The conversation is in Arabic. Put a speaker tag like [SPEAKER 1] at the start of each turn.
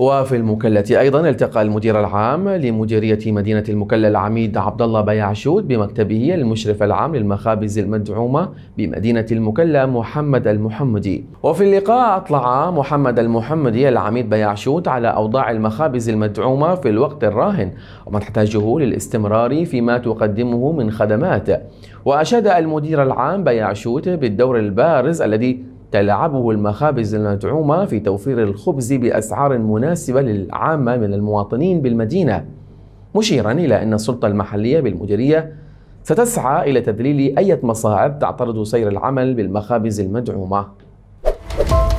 [SPEAKER 1] وفي المكلة أيضا التقى المدير العام لمديرية مدينة المكلة العميد عبد الله بيعشود بمكتبه المشرف العام للمخابز المدعومة بمدينة المكلة محمد المحمدي وفي اللقاء أطلع محمد المحمدي العميد بيعشود على أوضاع المخابز المدعومة في الوقت الراهن وما تحتاجه للاستمرار فيما تقدمه من خدمات وأشاد المدير العام بيعشوت بالدور البارز الذي تلعبه المخابز المدعومة في توفير الخبز بأسعار مناسبة للعامة من المواطنين بالمدينة مشيرا إلى أن السلطة المحلية بالمديرية ستسعى إلى تذليل أي مصاعب تعترض سير العمل بالمخابز المدعومة